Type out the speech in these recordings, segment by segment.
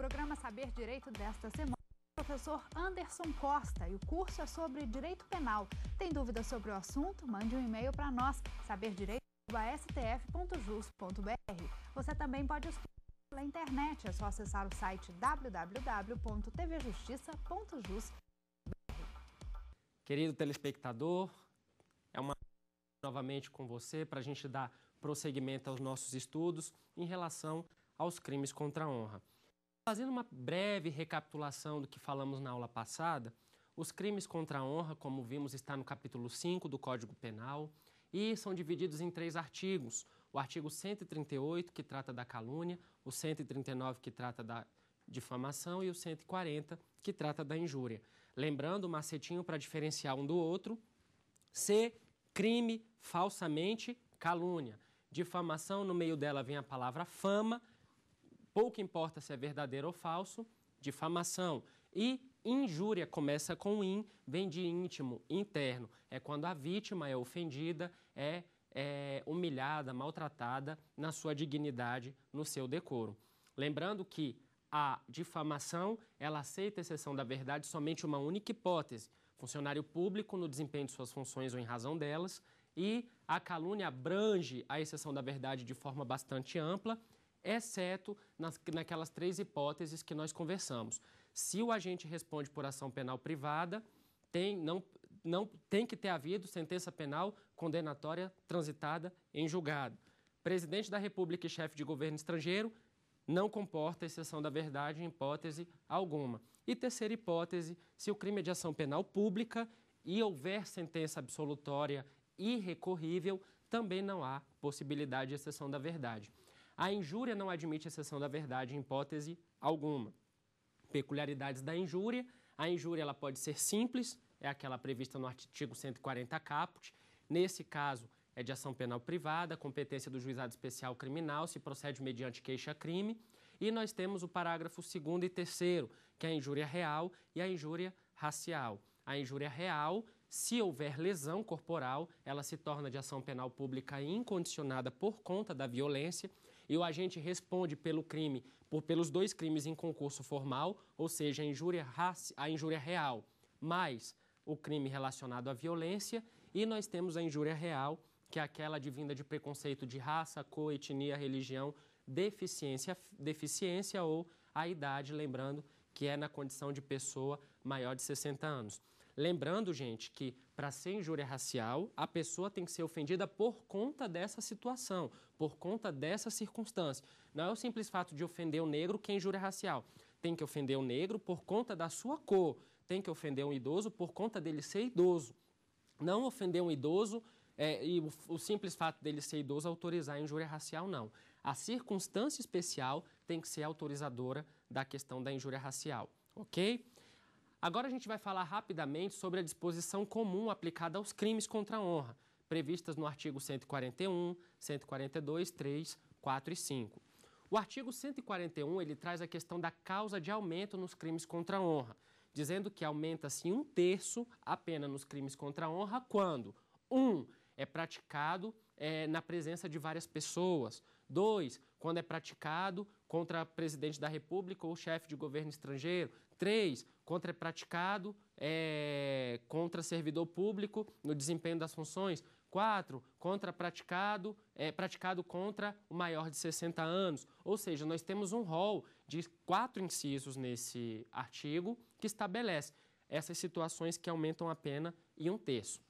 programa Saber Direito desta semana, professor Anderson Costa, e o curso é sobre direito penal. Tem dúvidas sobre o assunto? Mande um e-mail para nós, saberdireito.stf.jus.br. Você também pode escutar pela internet, é só acessar o site www.tvjustiça.jus.br. Querido telespectador, é uma novamente com você para a gente dar prosseguimento aos nossos estudos em relação aos crimes contra a honra. Fazendo uma breve recapitulação do que falamos na aula passada, os crimes contra a honra, como vimos, está no capítulo 5 do Código Penal e são divididos em três artigos. O artigo 138, que trata da calúnia, o 139, que trata da difamação e o 140, que trata da injúria. Lembrando, o macetinho para diferenciar um do outro, C, crime falsamente calúnia. Difamação, no meio dela vem a palavra fama pouco importa se é verdadeiro ou falso, difamação. E injúria começa com in, vem de íntimo, interno. É quando a vítima é ofendida, é, é humilhada, maltratada na sua dignidade, no seu decoro. Lembrando que a difamação, ela aceita a exceção da verdade somente uma única hipótese, funcionário público no desempenho de suas funções ou em razão delas, e a calúnia abrange a exceção da verdade de forma bastante ampla exceto nas, naquelas três hipóteses que nós conversamos. Se o agente responde por ação penal privada, tem, não, não, tem que ter havido sentença penal condenatória transitada em julgado. Presidente da República e chefe de governo estrangeiro não comporta exceção da verdade em hipótese alguma. E terceira hipótese, se o crime é de ação penal pública e houver sentença absolutória irrecorrível, também não há possibilidade de exceção da verdade. A injúria não admite exceção da verdade em hipótese alguma. Peculiaridades da injúria. A injúria ela pode ser simples, é aquela prevista no artigo 140 caput. Nesse caso, é de ação penal privada, competência do juizado especial criminal, se procede mediante queixa-crime. E nós temos o parágrafo 2 e 3, que é a injúria real e a injúria racial. A injúria real, se houver lesão corporal, ela se torna de ação penal pública incondicionada por conta da violência e o agente responde pelo crime, por pelos dois crimes em concurso formal, ou seja, a injúria, a injúria real, mais o crime relacionado à violência, e nós temos a injúria real, que é aquela advinda de preconceito de raça, cor, etnia, religião, deficiência, deficiência ou a idade, lembrando que é na condição de pessoa maior de 60 anos. Lembrando, gente, que para ser injúria racial, a pessoa tem que ser ofendida por conta dessa situação, por conta dessa circunstância. Não é o simples fato de ofender o negro que é injúria racial. Tem que ofender o negro por conta da sua cor, tem que ofender um idoso por conta dele ser idoso. Não ofender um idoso é, e o, o simples fato dele ser idoso autorizar a injúria racial, não. A circunstância especial tem que ser autorizadora da questão da injúria racial, ok? Agora a gente vai falar rapidamente sobre a disposição comum aplicada aos crimes contra a honra, previstas no artigo 141, 142, 3, 4 e 5. O artigo 141 ele traz a questão da causa de aumento nos crimes contra a honra, dizendo que aumenta-se um terço a pena nos crimes contra a honra quando 1. Um, é praticado é, na presença de várias pessoas. 2. Quando é praticado contra presidente da República ou chefe de governo estrangeiro. 3. Contra é praticado é, contra servidor público no desempenho das funções. 4. Contra praticado, é, praticado contra o maior de 60 anos. Ou seja, nós temos um rol de quatro incisos nesse artigo que estabelece essas situações que aumentam a pena em um terço.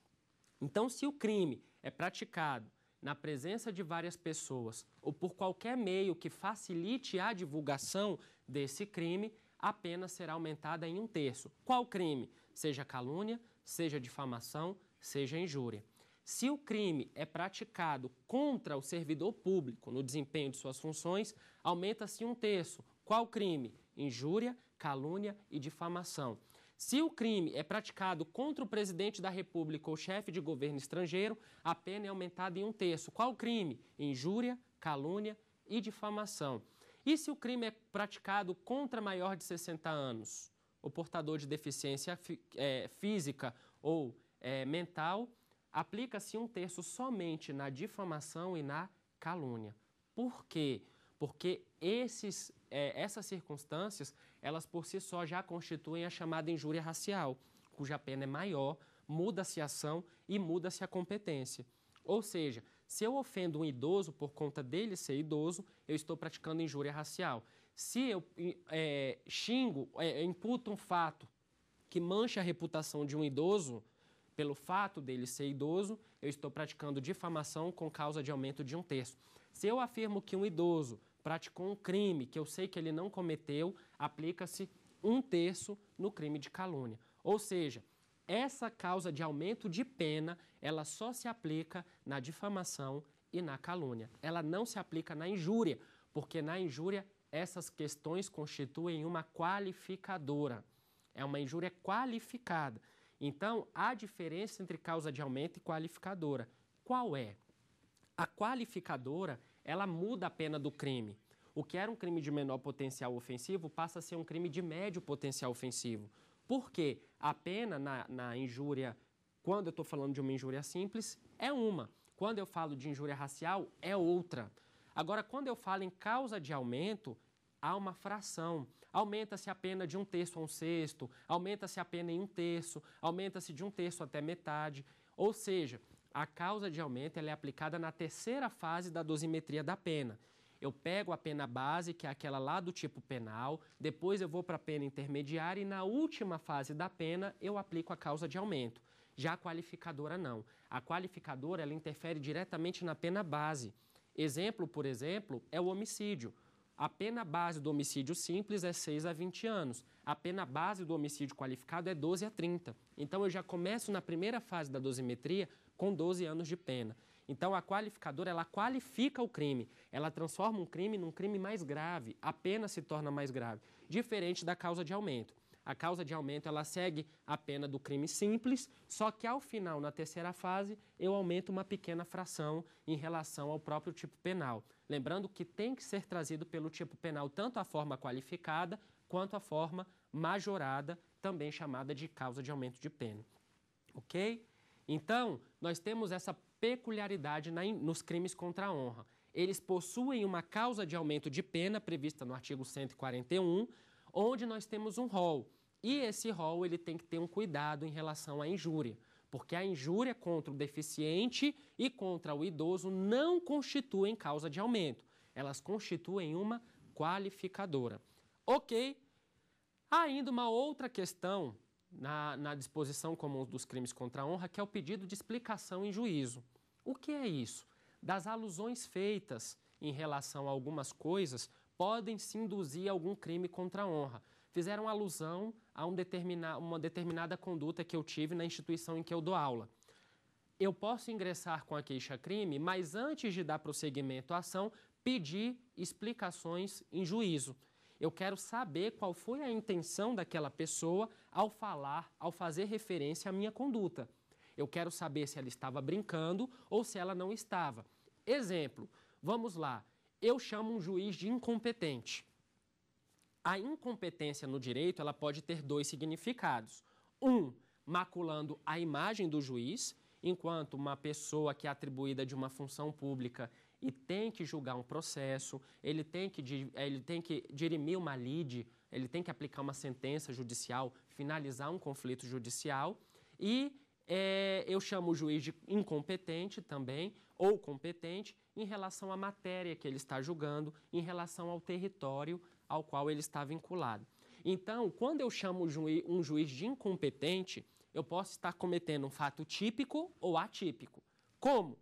Então, se o crime é praticado na presença de várias pessoas ou por qualquer meio que facilite a divulgação desse crime, a pena será aumentada em um terço. Qual crime? Seja calúnia, seja difamação, seja injúria. Se o crime é praticado contra o servidor público no desempenho de suas funções, aumenta-se um terço. Qual crime? Injúria, calúnia e difamação. Se o crime é praticado contra o presidente da República ou chefe de governo estrangeiro, a pena é aumentada em um terço. Qual crime? Injúria, calúnia e difamação. E se o crime é praticado contra maior de 60 anos, o portador de deficiência fí é, física ou é, mental, aplica-se um terço somente na difamação e na calúnia. Por quê? Porque esses, é, essas circunstâncias, elas por si só já constituem a chamada injúria racial, cuja pena é maior, muda-se a ação e muda-se a competência. Ou seja, se eu ofendo um idoso por conta dele ser idoso, eu estou praticando injúria racial. Se eu é, xingo, é, imputo um fato que mancha a reputação de um idoso, pelo fato dele ser idoso, eu estou praticando difamação com causa de aumento de um terço. Se eu afirmo que um idoso praticou um crime que eu sei que ele não cometeu, aplica-se um terço no crime de calúnia. Ou seja, essa causa de aumento de pena, ela só se aplica na difamação e na calúnia. Ela não se aplica na injúria, porque na injúria essas questões constituem uma qualificadora. É uma injúria qualificada. Então, há diferença entre causa de aumento e qualificadora. Qual é? A qualificadora, ela muda a pena do crime. O que era um crime de menor potencial ofensivo passa a ser um crime de médio potencial ofensivo. Porque a pena na, na injúria, quando eu estou falando de uma injúria simples, é uma. Quando eu falo de injúria racial, é outra. Agora, quando eu falo em causa de aumento, há uma fração. Aumenta-se a pena de um terço a um sexto, aumenta-se a pena em um terço, aumenta-se de um terço até metade. Ou seja, a causa de aumento é aplicada na terceira fase da dosimetria da pena. Eu pego a pena base, que é aquela lá do tipo penal, depois eu vou para a pena intermediária e na última fase da pena eu aplico a causa de aumento. Já a qualificadora não. A qualificadora ela interfere diretamente na pena base. Exemplo, por exemplo, é o homicídio. A pena base do homicídio simples é 6 a 20 anos. A pena base do homicídio qualificado é 12 a 30. Então eu já começo na primeira fase da dosimetria com 12 anos de pena. Então, a qualificadora, ela qualifica o crime, ela transforma um crime num crime mais grave, a pena se torna mais grave, diferente da causa de aumento. A causa de aumento, ela segue a pena do crime simples, só que ao final, na terceira fase, eu aumento uma pequena fração em relação ao próprio tipo penal. Lembrando que tem que ser trazido pelo tipo penal tanto a forma qualificada quanto a forma majorada, também chamada de causa de aumento de pena. Ok? Então, nós temos essa peculiaridade na, nos crimes contra a honra. Eles possuem uma causa de aumento de pena prevista no artigo 141, onde nós temos um rol. E esse rol ele tem que ter um cuidado em relação à injúria, porque a injúria contra o deficiente e contra o idoso não constituem causa de aumento. Elas constituem uma qualificadora. OK? Ainda uma outra questão na, na disposição comum dos crimes contra a honra, que é o pedido de explicação em juízo. O que é isso? Das alusões feitas em relação a algumas coisas podem se induzir a algum crime contra a honra. Fizeram alusão a um determina, uma determinada conduta que eu tive na instituição em que eu dou aula. Eu posso ingressar com a queixa-crime, mas antes de dar prosseguimento à ação, pedir explicações em juízo eu quero saber qual foi a intenção daquela pessoa ao falar, ao fazer referência à minha conduta. Eu quero saber se ela estava brincando ou se ela não estava. Exemplo, vamos lá. Eu chamo um juiz de incompetente. A incompetência no direito, ela pode ter dois significados. Um, maculando a imagem do juiz, enquanto uma pessoa que é atribuída de uma função pública e tem que julgar um processo, ele tem que, ele tem que dirimir uma lide, ele tem que aplicar uma sentença judicial, finalizar um conflito judicial e é, eu chamo o juiz de incompetente também, ou competente, em relação à matéria que ele está julgando, em relação ao território ao qual ele está vinculado. Então, quando eu chamo um juiz de incompetente, eu posso estar cometendo um fato típico ou atípico. Como?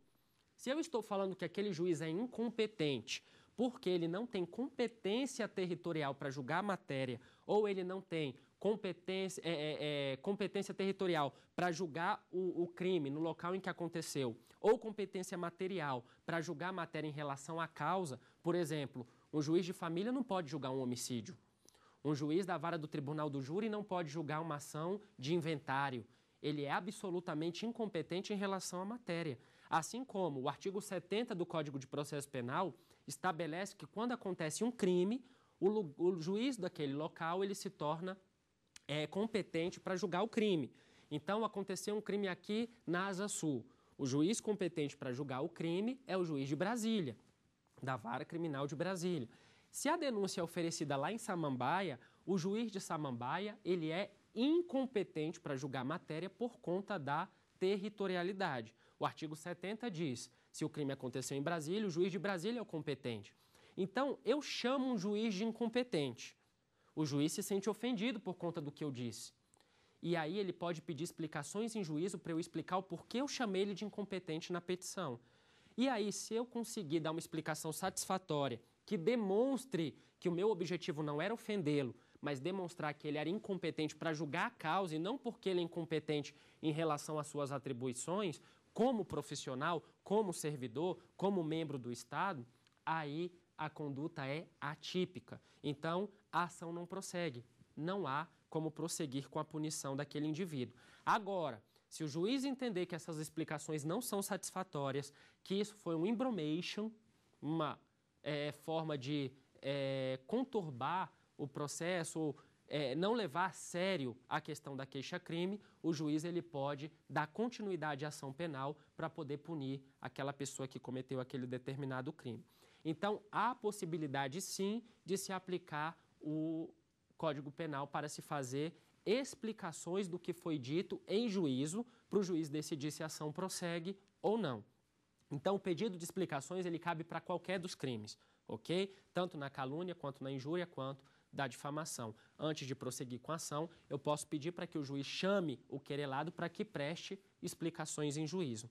Se eu estou falando que aquele juiz é incompetente porque ele não tem competência territorial para julgar a matéria ou ele não tem competência, é, é, é competência territorial para julgar o, o, crime no local em que aconteceu ou competência material para julgar a matéria em relação à causa, por exemplo, um juiz de família não pode julgar um homicídio. Um juiz da vara do tribunal do júri não pode julgar uma ação de inventário. Ele é absolutamente incompetente em relação à matéria. Assim como o artigo 70 do Código de Processo Penal estabelece que quando acontece um crime, o, o juiz daquele local ele se torna é, competente para julgar o crime. Então, aconteceu um crime aqui na Asa Sul. O juiz competente para julgar o crime é o juiz de Brasília, da Vara Criminal de Brasília. Se a denúncia é oferecida lá em Samambaia, o juiz de Samambaia ele é incompetente para julgar a matéria por conta da territorialidade. O artigo 70 diz: se o crime aconteceu em Brasília, o juiz de Brasília é o competente. Então, eu chamo um juiz de incompetente. O juiz se sente ofendido por conta do que eu disse. E aí ele pode pedir explicações em juízo para eu explicar o porquê eu chamei ele de incompetente na petição. E aí, se eu conseguir dar uma explicação satisfatória que demonstre que o meu objetivo não era ofendê-lo, mas demonstrar que ele era incompetente para julgar a causa e não porque ele é incompetente em relação às suas atribuições, como profissional, como servidor, como membro do Estado, aí a conduta é atípica. Então, a ação não prossegue. Não há como prosseguir com a punição daquele indivíduo. Agora, se o juiz entender que essas explicações não são satisfatórias, que isso foi um embromation, uma é, forma de é, conturbar o processo ou é, não levar a sério a questão da queixa-crime, o juiz ele pode dar continuidade à ação penal para poder punir aquela pessoa que cometeu aquele determinado crime. Então, há possibilidade sim de se aplicar o Código Penal para se fazer explicações do que foi dito em juízo, para o juiz decidir se a ação prossegue ou não. Então, o pedido de explicações ele cabe para qualquer dos crimes, ok? Tanto na calúnia, quanto na injúria, quanto da difamação. Antes de prosseguir com a ação, eu posso pedir para que o juiz chame o querelado para que preste explicações em juízo.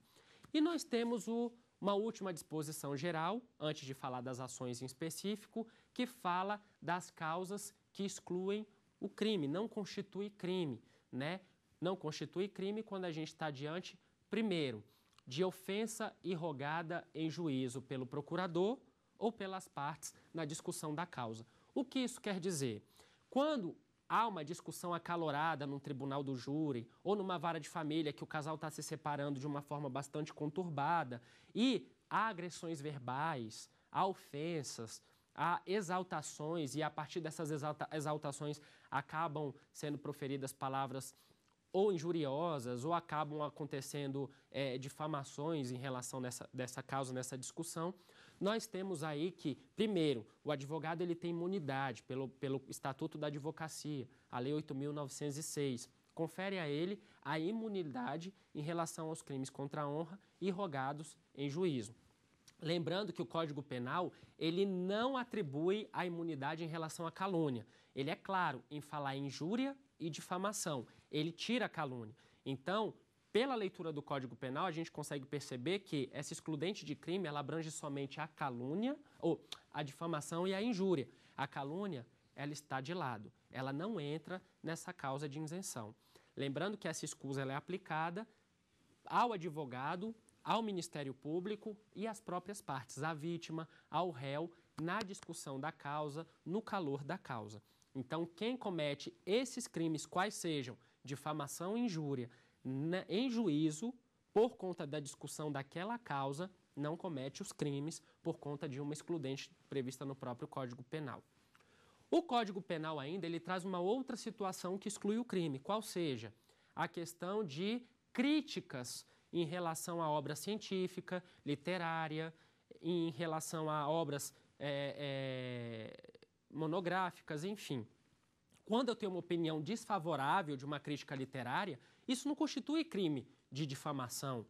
E nós temos o, uma última disposição geral, antes de falar das ações em específico, que fala das causas que excluem o crime, não constitui crime, né? Não constitui crime quando a gente está diante, primeiro, de ofensa irrogada em juízo pelo procurador ou pelas partes na discussão da causa. O que isso quer dizer? Quando há uma discussão acalorada num tribunal do júri ou numa vara de família que o casal está se separando de uma forma bastante conturbada e há agressões verbais, há ofensas, há exaltações e a partir dessas exalta exaltações acabam sendo proferidas palavras ou injuriosas ou acabam acontecendo é, difamações em relação nessa, dessa causa, nessa discussão. Nós temos aí que, primeiro, o advogado ele tem imunidade pelo, pelo Estatuto da Advocacia, a Lei 8.906. Confere a ele a imunidade em relação aos crimes contra a honra e rogados em juízo. Lembrando que o Código Penal, ele não atribui a imunidade em relação à calúnia. Ele é claro em falar injúria e difamação. Ele tira a calúnia. Então, pela leitura do Código Penal, a gente consegue perceber que essa excludente de crime ela abrange somente a calúnia, ou a difamação e a injúria. A calúnia, ela está de lado, ela não entra nessa causa de isenção. Lembrando que essa excusa é aplicada ao advogado, ao Ministério Público e às próprias partes, à vítima, ao réu, na discussão da causa, no calor da causa. Então, quem comete esses crimes, quais sejam difamação e injúria, na, em juízo, por conta da discussão daquela causa, não comete os crimes por conta de uma excludente prevista no próprio Código Penal. O Código Penal ainda ele traz uma outra situação que exclui o crime, qual seja a questão de críticas em relação à obra científica, literária, em relação a obras é, é, monográficas, enfim. Quando eu tenho uma opinião desfavorável de uma crítica literária, isso não constitui crime de difamação.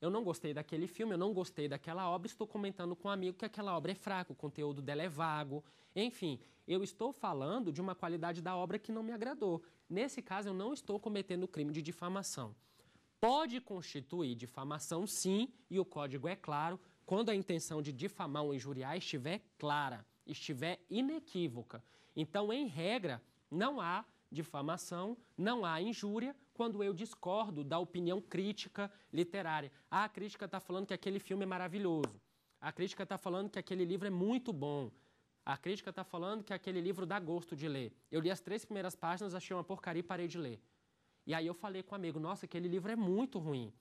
Eu não gostei daquele filme, eu não gostei daquela obra, estou comentando com um amigo que aquela obra é fraca, o conteúdo dela é vago. Enfim, eu estou falando de uma qualidade da obra que não me agradou. Nesse caso, eu não estou cometendo crime de difamação. Pode constituir difamação, sim, e o código é claro, quando a intenção de difamar ou injuriar estiver clara, estiver inequívoca. Então, em regra, não há difamação, não há injúria quando eu discordo da opinião crítica literária. Ah, a crítica está falando que aquele filme é maravilhoso. A crítica está falando que aquele livro é muito bom. A crítica está falando que aquele livro dá gosto de ler. Eu li as três primeiras páginas, achei uma porcaria e parei de ler. E aí eu falei com o um amigo: nossa, aquele livro é muito ruim.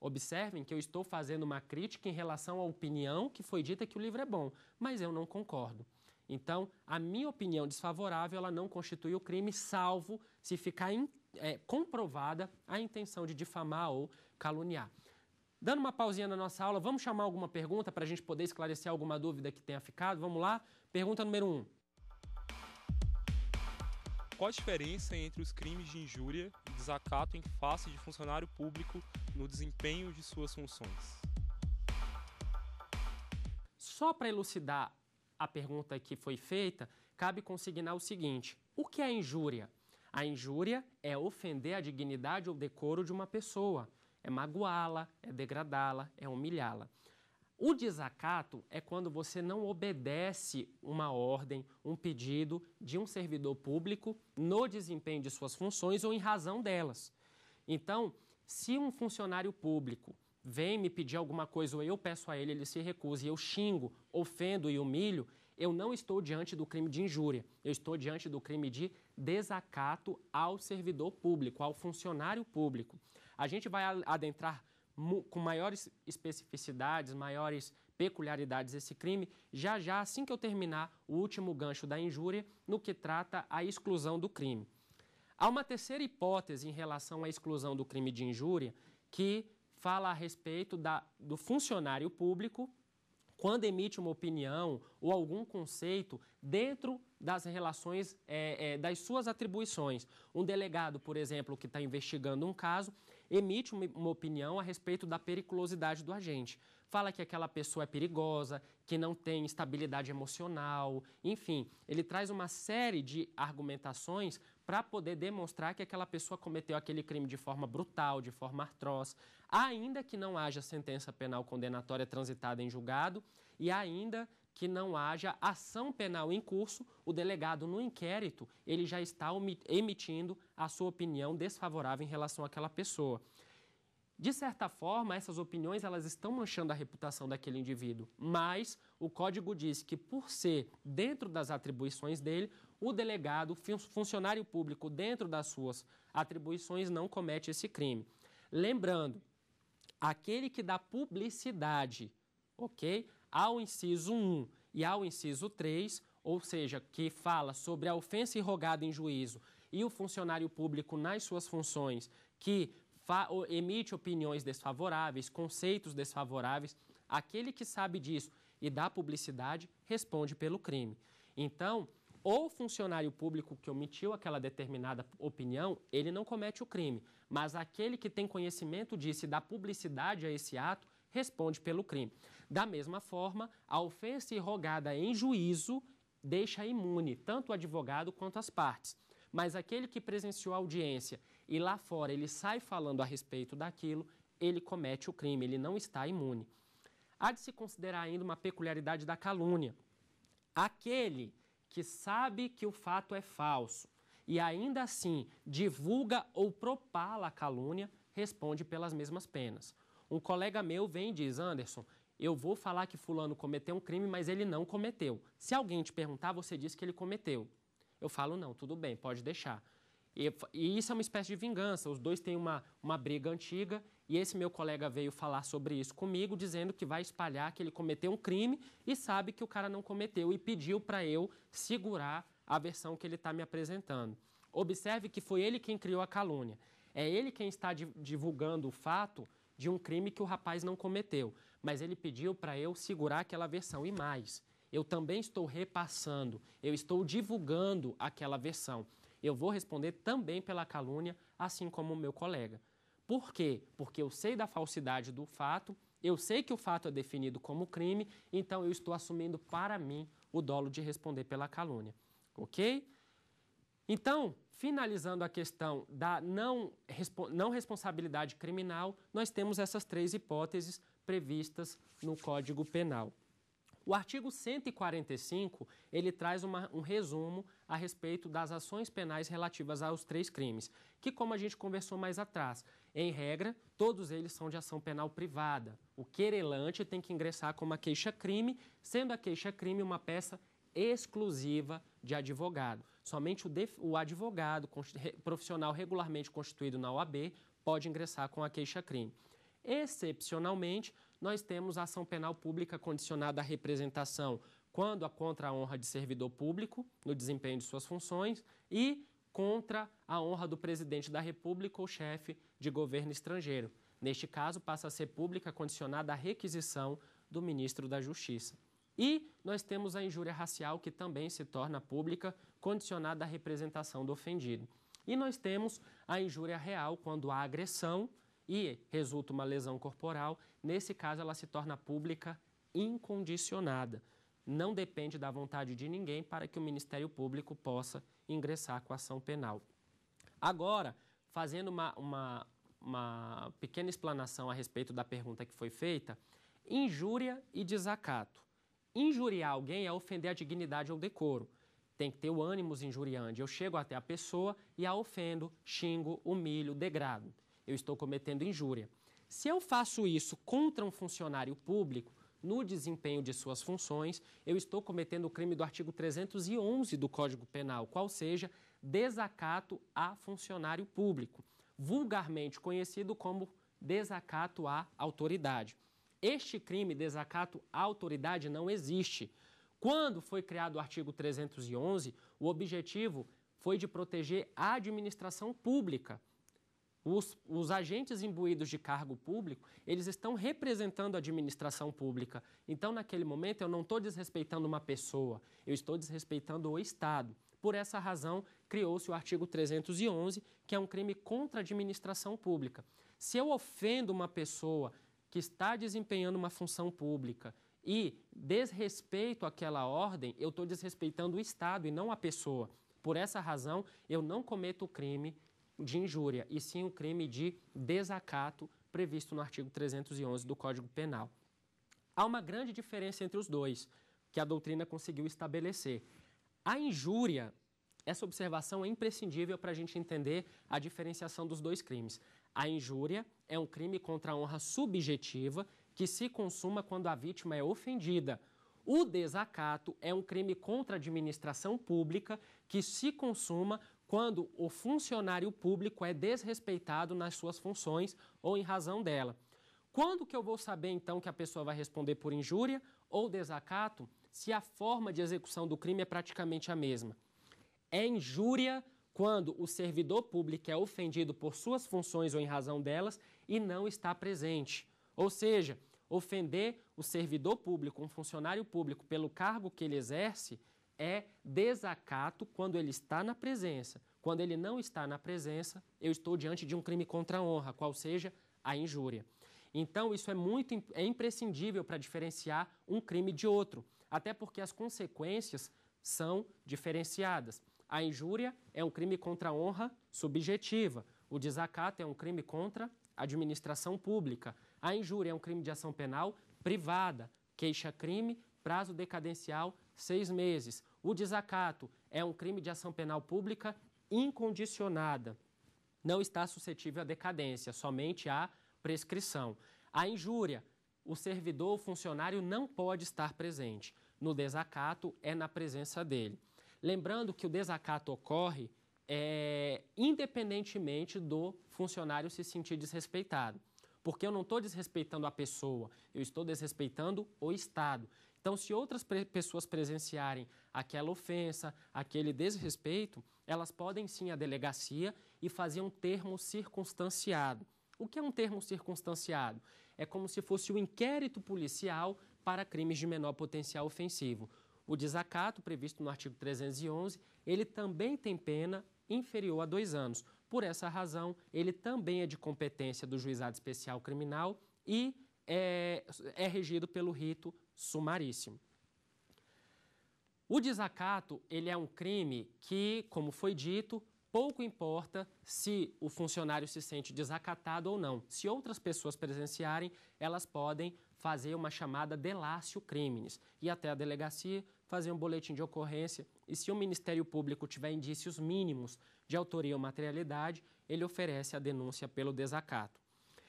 Observem que eu estou fazendo uma crítica em relação à opinião que foi dita que o livro é bom, mas eu não concordo. Então, a minha opinião desfavorável ela não constitui o crime, salvo se ficar em é, comprovada a intenção de difamar ou caluniar. Dando uma pausinha na nossa aula, vamos chamar alguma pergunta para a gente poder esclarecer alguma dúvida que tenha ficado? Vamos lá? Pergunta número 1. Um. Qual a diferença entre os crimes de injúria e desacato em face de funcionário público no desempenho de suas funções? Só para elucidar a pergunta que foi feita, cabe consignar o seguinte: o que é injúria? A injúria é ofender a dignidade ou decoro de uma pessoa, é magoá-la, é degradá-la, é humilhá-la. O desacato é quando você não obedece uma ordem, um pedido de um servidor público no desempenho de suas funções ou em razão delas. Então, se um funcionário público vem me pedir alguma coisa ou eu peço a ele, ele se recusa e eu xingo, ofendo e humilho, eu não estou diante do crime de injúria, eu estou diante do crime de desacato ao servidor público, ao funcionário público. A gente vai adentrar com maiores especificidades, maiores peculiaridades esse crime, já já assim que eu terminar o último gancho da injúria, no que trata a exclusão do crime. Há uma terceira hipótese em relação à exclusão do crime de injúria, que fala a respeito da, do funcionário público quando emite uma opinião ou algum conceito dentro das relações, é, é, das suas atribuições. Um delegado, por exemplo, que está investigando um caso, emite uma, uma opinião a respeito da periculosidade do agente. Fala que aquela pessoa é perigosa, que não tem estabilidade emocional, enfim, ele traz uma série de argumentações para poder demonstrar que aquela pessoa cometeu aquele crime de forma brutal, de forma atroz, ainda que não haja sentença penal condenatória transitada em julgado e ainda que não haja ação penal em curso, o delegado no inquérito, ele já está emitindo a sua opinião desfavorável em relação àquela pessoa. De certa forma, essas opiniões elas estão manchando a reputação daquele indivíduo, mas o código diz que por ser dentro das atribuições dele, o delegado, funcionário público dentro das suas atribuições não comete esse crime. Lembrando, aquele que dá publicidade, OK? ao inciso 1 e ao inciso 3, ou seja, que fala sobre a ofensa irrogada em juízo e o funcionário público nas suas funções que emite opiniões desfavoráveis, conceitos desfavoráveis, aquele que sabe disso e dá publicidade responde pelo crime. Então, ou o funcionário público que omitiu aquela determinada opinião, ele não comete o crime, mas aquele que tem conhecimento disso e dá publicidade a esse ato, responde pelo crime. Da mesma forma, a ofensa irrogada em juízo deixa imune tanto o advogado quanto as partes. Mas aquele que presenciou a audiência e lá fora ele sai falando a respeito daquilo, ele comete o crime, ele não está imune. Há de se considerar ainda uma peculiaridade da calúnia. Aquele que sabe que o fato é falso e ainda assim divulga ou propala a calúnia, responde pelas mesmas penas. Um colega meu vem e diz: Anderson, eu vou falar que Fulano cometeu um crime, mas ele não cometeu. Se alguém te perguntar, você diz que ele cometeu. Eu falo: não, tudo bem, pode deixar. E, e, isso é uma espécie de vingança. Os dois têm uma, uma briga antiga e esse meu colega veio falar sobre isso comigo, dizendo que vai espalhar que ele cometeu um crime e sabe que o cara não cometeu e pediu para eu segurar a versão que ele está me apresentando. Observe que foi ele quem criou a calúnia. É ele quem está divulgando o fato de um crime que o rapaz não cometeu, mas ele pediu para eu segurar aquela versão e mais. Eu também estou repassando, eu estou divulgando aquela versão. Eu vou responder também pela calúnia, assim como o meu colega. Por quê? Porque eu sei da falsidade do fato, eu sei que o fato é definido como crime, então eu estou assumindo para mim o dolo de responder pela calúnia. Ok? Então, finalizando a questão da não, não responsabilidade criminal, nós temos essas três hipóteses previstas no Código Penal. O artigo 145, ele traz uma, um resumo a respeito das ações penais relativas aos três crimes, que como a gente conversou mais atrás, em regra, todos eles são de ação penal privada. O querelante tem que ingressar com uma queixa-crime, sendo a queixa-crime uma peça exclusiva de advogado. Somente o, o advogado profissional regularmente constituído na OAB pode ingressar com a queixa-crime. Excepcionalmente, nós temos a ação penal pública condicionada à representação quando a contra a honra de servidor público no desempenho de suas funções e contra a honra do presidente da República ou chefe de governo estrangeiro. Neste caso, passa a ser pública condicionada à requisição do ministro da Justiça. E nós temos a injúria racial, que também se torna pública, condicionada à representação do ofendido. E nós temos a injúria real, quando há agressão e resulta uma lesão corporal. Nesse caso, ela se torna pública incondicionada. Não depende da vontade de ninguém para que o Ministério Público possa ingressar com a ação penal. Agora, fazendo uma, uma, uma pequena explanação a respeito da pergunta que foi feita, injúria e desacato. Injuriar alguém é ofender a dignidade ou decoro. Tem que ter o ânimo injuriante. Eu chego até a pessoa e a ofendo, xingo, humilho, degrado. Eu estou cometendo injúria. Se eu faço isso contra um funcionário público, no desempenho de suas funções, eu estou cometendo o crime do artigo 311 do Código Penal, qual seja desacato a funcionário público, vulgarmente conhecido como desacato à autoridade. Este crime, desacato à autoridade, não existe. Quando foi criado o artigo 311, o objetivo foi de proteger a administração pública. Os, os, agentes imbuídos de cargo público, eles estão representando a administração pública. Então, naquele momento, eu não estou desrespeitando uma pessoa, eu estou desrespeitando o Estado. Por essa razão, criou-se o artigo 311, que é um crime contra a administração pública. Se eu ofendo uma pessoa que está desempenhando uma função pública e desrespeito àquela ordem, eu estou desrespeitando o Estado e não a pessoa. Por essa razão, eu não cometo o crime de injúria, e sim o crime de desacato previsto no artigo 311 do Código Penal. Há uma grande diferença entre os dois, que a doutrina conseguiu estabelecer. A injúria, essa observação é imprescindível para a gente entender a diferenciação dos dois crimes. A injúria é um crime contra a honra subjetiva que se consuma quando a vítima é ofendida. O desacato é um crime contra a administração pública que se consuma quando o funcionário público é desrespeitado nas suas funções ou em razão dela. Quando que eu vou saber então que a pessoa vai responder por injúria ou desacato se a forma de execução do crime é praticamente a mesma? É injúria quando o servidor público é ofendido por suas funções ou em razão delas e não está presente. Ou seja, ofender o servidor público, um funcionário público, pelo cargo que ele exerce, é desacato quando ele está na presença. Quando ele não está na presença, eu estou diante de um crime contra a honra, qual seja a injúria. Então, isso é muito é imprescindível para diferenciar um crime de outro, até porque as consequências são diferenciadas. A injúria é um crime contra a honra subjetiva. O desacato é um crime contra a administração pública. A injúria é um crime de ação penal privada. Queixa-crime, prazo decadencial, seis meses. O desacato é um crime de ação penal pública incondicionada. Não está suscetível à decadência, somente à prescrição. A injúria, o servidor ou funcionário não pode estar presente. No desacato, é na presença dele. Lembrando que o desacato ocorre é, independentemente do funcionário se sentir desrespeitado. Porque eu não estou desrespeitando a pessoa, eu estou desrespeitando o Estado. Então, se outras pre pessoas presenciarem aquela ofensa, aquele desrespeito, elas podem sim à delegacia e fazer um termo circunstanciado. O que é um termo circunstanciado? É como se fosse o um inquérito policial para crimes de menor potencial ofensivo. O desacato, previsto no artigo 311, ele também tem pena inferior a dois anos. Por essa razão, ele também é de competência do juizado especial criminal e é, é regido pelo rito sumaríssimo. O desacato, ele é um crime que, como foi dito, pouco importa se o funcionário se sente desacatado ou não. Se outras pessoas presenciarem, elas podem fazer uma chamada delácio crimes, ir até a delegacia, fazer um boletim de ocorrência e se o Ministério Público tiver indícios mínimos de autoria ou materialidade, ele oferece a denúncia pelo desacato.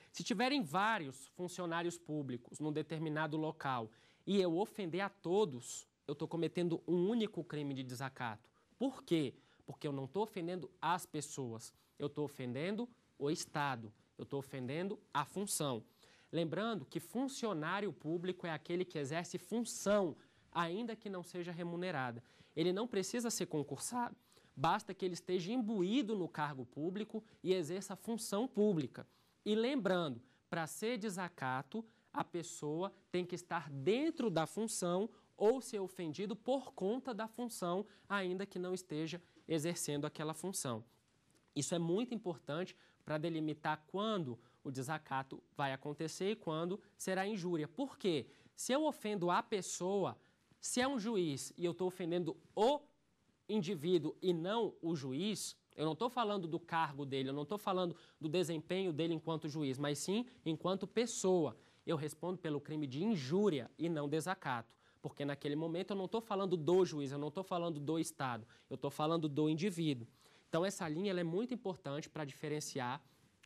Se tiverem vários funcionários públicos num determinado local e eu ofender a todos, eu estou cometendo um único crime de desacato. Por quê? Porque eu não estou ofendendo as pessoas, eu estou ofendendo o Estado, eu estou ofendendo a função. Lembrando que funcionário público é aquele que exerce função, ainda que não seja remunerada. Ele não precisa ser concursado, basta que ele esteja imbuído no cargo público e exerça função pública. E lembrando, para ser desacato, a pessoa tem que estar dentro da função ou ser ofendido por conta da função, ainda que não esteja exercendo aquela função. Isso é muito importante para delimitar quando o desacato vai acontecer e quando será injúria. Por quê? Se eu ofendo a pessoa, se é um juiz e eu estou ofendendo o indivíduo e não o juiz, eu não estou falando do cargo dele, eu não estou falando do desempenho dele enquanto juiz, mas sim enquanto pessoa. Eu respondo pelo crime de injúria e não desacato. Porque naquele momento eu não estou falando do juiz, eu não estou falando do Estado, eu estou falando do indivíduo. Então, essa linha é muito importante para diferenciar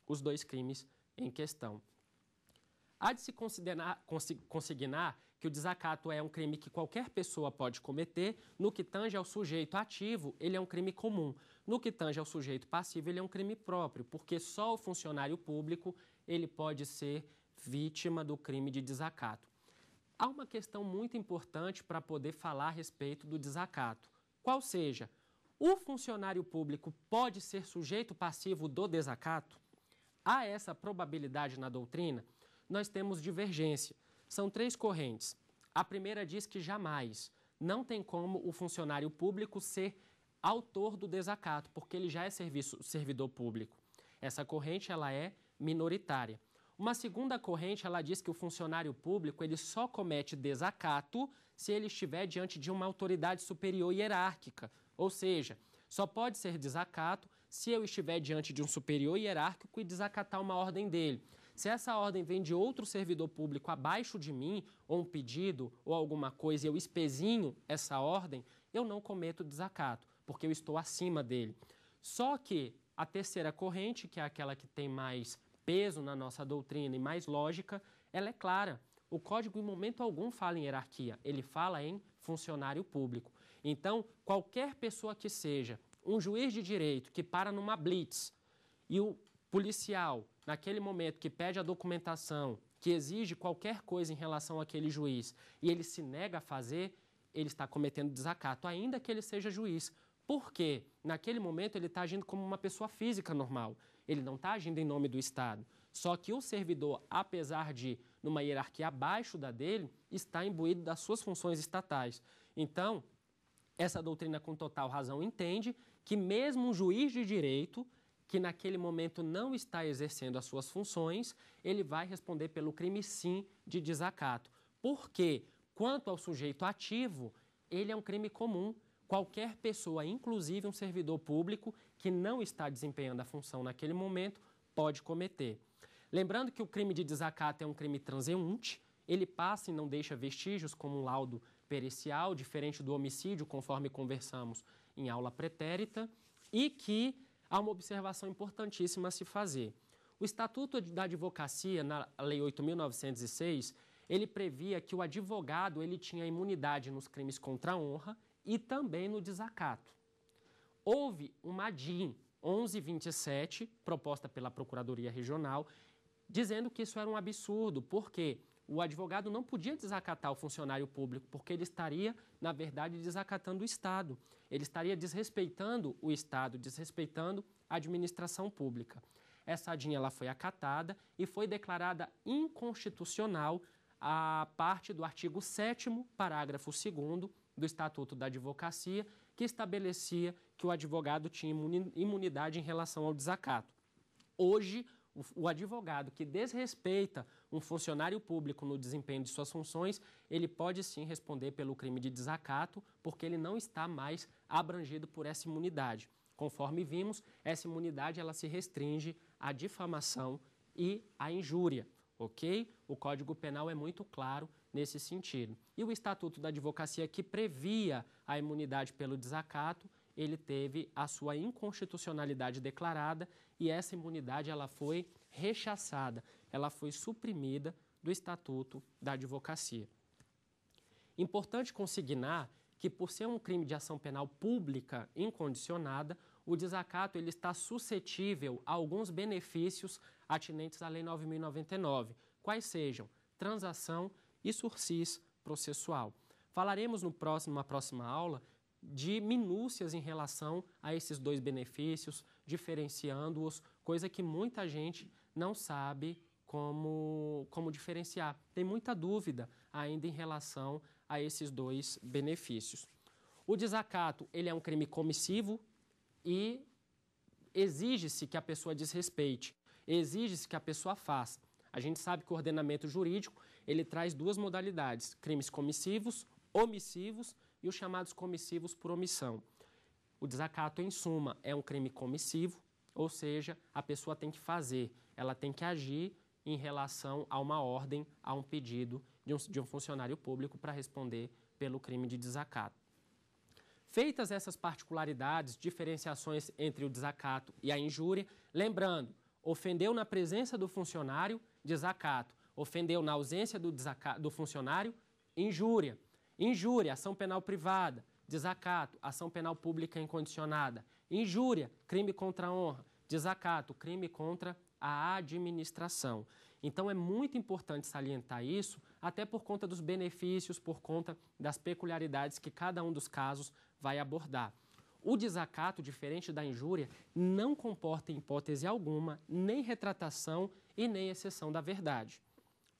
os dois crimes em questão. Há de se considerar, consignar que o desacato é um crime que qualquer pessoa pode cometer. No que tange ao sujeito ativo, ele é um crime comum. No que tange ao sujeito passivo, ele é um crime próprio, porque só o funcionário público ele pode ser vítima do crime de desacato. Há uma questão muito importante para poder falar a respeito do desacato. Qual seja, o funcionário público pode ser sujeito passivo do desacato? há essa probabilidade na doutrina, nós temos divergência. São três correntes. A primeira diz que jamais, não tem como o funcionário público ser autor do desacato, porque ele já é serviço, servidor público. Essa corrente ela é minoritária. Uma segunda corrente, ela diz que o funcionário público ele só comete desacato se ele estiver diante de uma autoridade superior hierárquica, ou seja, só pode ser desacato se eu estiver diante de um superior hierárquico e desacatar uma ordem dele. Se essa ordem vem de outro servidor público abaixo de mim, ou um pedido, ou alguma coisa, e eu espezinho essa ordem, eu não cometo desacato, porque eu estou acima dele. Só que a terceira corrente, que é aquela que tem mais peso na nossa doutrina e mais lógica, ela é clara. O código, em momento algum, fala em hierarquia, ele fala em funcionário público. Então, qualquer pessoa que seja um juiz de direito que para numa blitz e o policial, naquele momento que pede a documentação, que exige qualquer coisa em relação àquele juiz e ele se nega a fazer, ele está cometendo desacato, ainda que ele seja juiz. Porque, naquele momento, ele está agindo como uma pessoa física normal. Ele não está agindo em nome do Estado. Só que o servidor, apesar de numa hierarquia abaixo da dele, está imbuído das suas funções estatais. Então, essa doutrina com total razão entende que, mesmo um juiz de direito, que naquele momento não está exercendo as suas funções, ele vai responder pelo crime sim de desacato. Porque, quanto ao sujeito ativo, ele é um crime comum. Qualquer pessoa, inclusive um servidor público, que não está desempenhando a função naquele momento, pode cometer. Lembrando que o crime de desacato é um crime transeunte, ele passa e não deixa vestígios, como um laudo pericial, diferente do homicídio, conforme conversamos em aula pretérita, e que há uma observação importantíssima a se fazer. O Estatuto da Advocacia, na Lei 8.906, ele previa que o advogado ele tinha imunidade nos crimes contra a honra e também no desacato. Houve uma DIN 1127, proposta pela Procuradoria Regional, dizendo que isso era um absurdo, porque o advogado não podia desacatar o funcionário público, porque ele estaria, na verdade, desacatando o Estado. Ele estaria desrespeitando o Estado, desrespeitando a administração pública. Essa adinha ela foi acatada e foi declarada inconstitucional a parte do artigo 7 parágrafo 2 do Estatuto da Advocacia, que estabelecia que o advogado tinha imunidade em relação ao desacato. Hoje, o, advogado que desrespeita um funcionário público no desempenho de suas funções, ele pode sim responder pelo crime de desacato, porque ele não está mais abrangido por essa imunidade. Conforme vimos, essa imunidade ela se restringe à difamação e à injúria, ok? O Código Penal é muito claro nesse sentido. E o Estatuto da Advocacia que previa a imunidade pelo desacato ele teve a sua inconstitucionalidade declarada e essa imunidade ela foi rechaçada, ela foi suprimida do Estatuto da Advocacia. Importante consignar que por ser um crime de ação penal pública incondicionada, o desacato ele está suscetível a alguns benefícios atinentes à Lei 9.099, quais sejam transação e sursis processual. Falaremos no próximo, numa próxima aula de minúcias em relação a esses dois benefícios, diferenciando-os, coisa que muita gente não sabe como, como diferenciar. Tem muita dúvida ainda em relação a esses dois benefícios. O desacato, ele é um crime comissivo e exige-se que a pessoa desrespeite, exige-se que a pessoa faça. A gente sabe que o ordenamento jurídico, ele traz duas modalidades, crimes comissivos, omissivos e os chamados comissivos por omissão. O desacato, em suma, é um crime comissivo, ou seja, a pessoa tem que fazer, ela tem que agir em relação a uma ordem, a um pedido de um, de um funcionário público para responder pelo crime de desacato. Feitas essas particularidades, diferenciações entre o desacato e a injúria, lembrando, ofendeu na presença do funcionário, desacato, ofendeu na ausência do, do funcionário, injúria. Injúria, ação penal privada. Desacato, ação penal pública incondicionada. Injúria, crime contra a honra. Desacato, crime contra a administração. Então é muito importante salientar isso, até por conta dos benefícios, por conta das peculiaridades que cada um dos casos vai abordar. O desacato, diferente da injúria, não comporta em hipótese alguma nem retratação e nem exceção da verdade.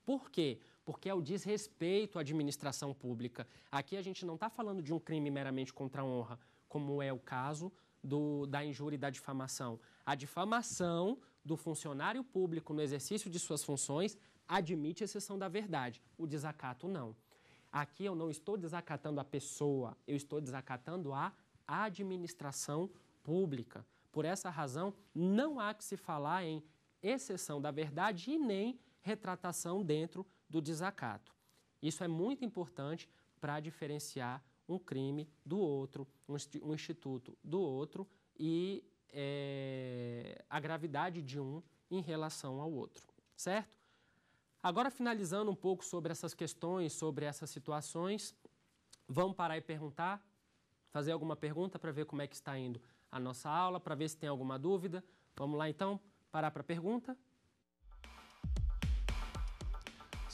Por quê? porque é o desrespeito à administração pública. Aqui a gente não está falando de um crime meramente contra a honra, como é o caso do, da injúria e da difamação. A difamação do funcionário público no exercício de suas funções admite exceção da verdade, o desacato não. Aqui eu não estou desacatando a pessoa, eu estou desacatando a administração pública. Por essa razão, não há que se falar em exceção da verdade e nem retratação dentro do desacato. Isso é muito importante para diferenciar um crime do outro, um instituto do outro e é, a gravidade de um em relação ao outro, certo? Agora, finalizando um pouco sobre essas questões, sobre essas situações, vamos parar e perguntar, fazer alguma pergunta para ver como é que está indo a nossa aula, para ver se tem alguma dúvida. Vamos lá então, parar para pergunta?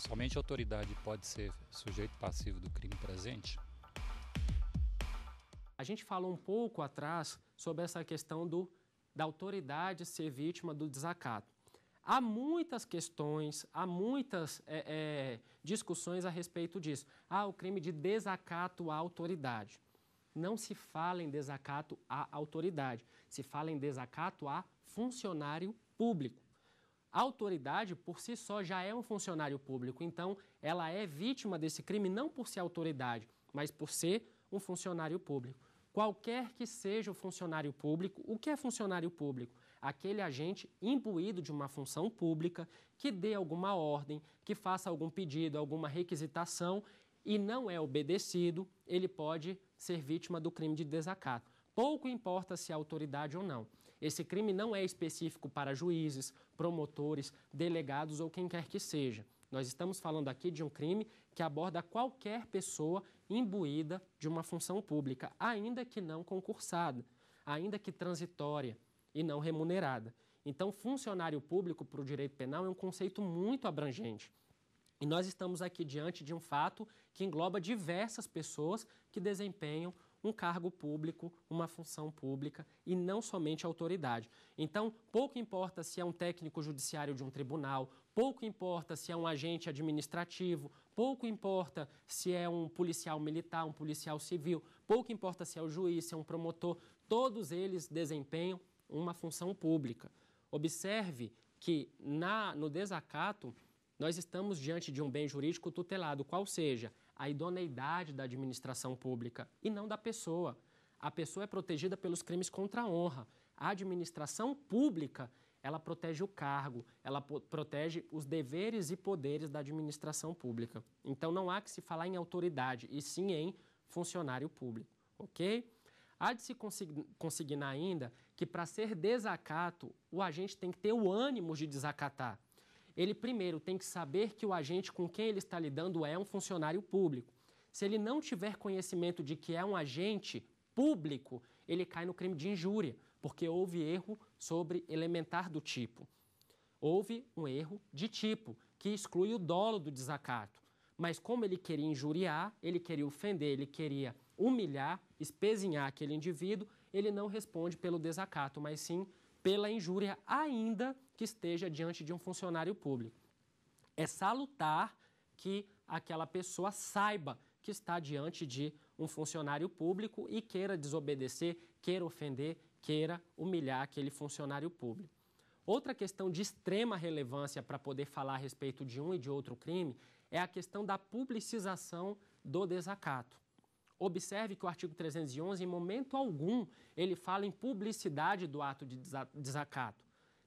Somente a autoridade pode ser sujeito passivo do crime presente? A gente falou um pouco atrás sobre essa questão do, da autoridade ser vítima do desacato. Há muitas questões, há muitas é, é, discussões a respeito disso. Ah, o crime de desacato à autoridade. Não se fala em desacato à autoridade, se fala em desacato a funcionário público. A autoridade, por si só, já é um funcionário público, então ela é vítima desse crime não por ser autoridade, mas por ser um funcionário público. Qualquer que seja o funcionário público, o que é funcionário público? Aquele agente imbuído de uma função pública que dê alguma ordem, que faça algum pedido, alguma requisitação e não é obedecido, ele pode ser vítima do crime de desacato. Pouco importa se é autoridade ou não. Esse crime não é específico para juízes, promotores, delegados ou quem quer que seja. Nós estamos falando aqui de um crime que aborda qualquer pessoa imbuída de uma função pública, ainda que não concursada, ainda que transitória e não remunerada. Então, funcionário público para o direito penal é um conceito muito abrangente. E nós estamos aqui diante de um fato que engloba diversas pessoas que desempenham um cargo público, uma função pública e não somente autoridade. Então, pouco importa se é um técnico judiciário de um tribunal, pouco importa se é um agente administrativo, pouco importa se é um policial militar, um policial civil, pouco importa se é o um juiz, se é um promotor, todos eles desempenham uma função pública. Observe que na, no desacato nós estamos diante de um bem jurídico tutelado, qual seja, a idoneidade da administração pública e não da pessoa. A pessoa é protegida pelos crimes contra a honra. A administração pública, ela protege o cargo, ela protege os deveres e poderes da administração pública. Então não há que se falar em autoridade, e sim em funcionário público, ok? Há de se consignar ainda que para ser desacato, o agente tem que ter o ânimo de desacatar ele primeiro tem que saber que o agente com quem ele está lidando é um funcionário público. Se ele não tiver conhecimento de que é um agente público, ele cai no crime de injúria, porque houve erro sobre elementar do tipo. Houve um erro de tipo, que exclui o dolo do desacato. Mas como ele queria injuriar, ele queria ofender, ele queria humilhar, espezinhar aquele indivíduo, ele não responde pelo desacato, mas sim pela injúria, ainda que esteja diante de um funcionário público. É salutar que aquela pessoa saiba que está diante de um funcionário público e queira desobedecer, queira ofender, queira humilhar aquele funcionário público. Outra questão de extrema relevância para poder falar a respeito de um e de outro crime é a questão da publicização do desacato. Observe que o artigo 311, em momento algum, ele fala em publicidade do ato de desacato